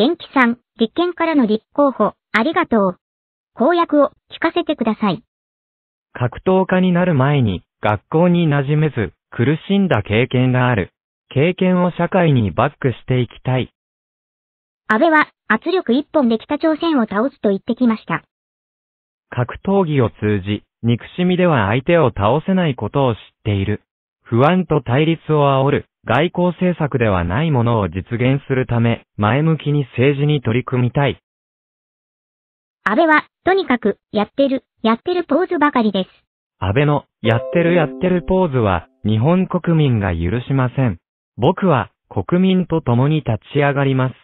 元気さん、立憲からの立候補、ありがとう。公約を聞かせてください。格闘家になる前に、学校に馴染めず、苦しんだ経験がある。経験を社会にバックしていきたい。安倍は圧力一本で北朝鮮を倒すと言ってきました。格闘技を通じ、憎しみでは相手を倒せないことを知っている。不安と対立を煽る。外交政策ではないものを実現するため、前向きに政治に取り組みたい。安倍は、とにかく、やってる、やってるポーズばかりです。安倍の、やってるやってるポーズは、日本国民が許しません。僕は、国民と共に立ち上がります。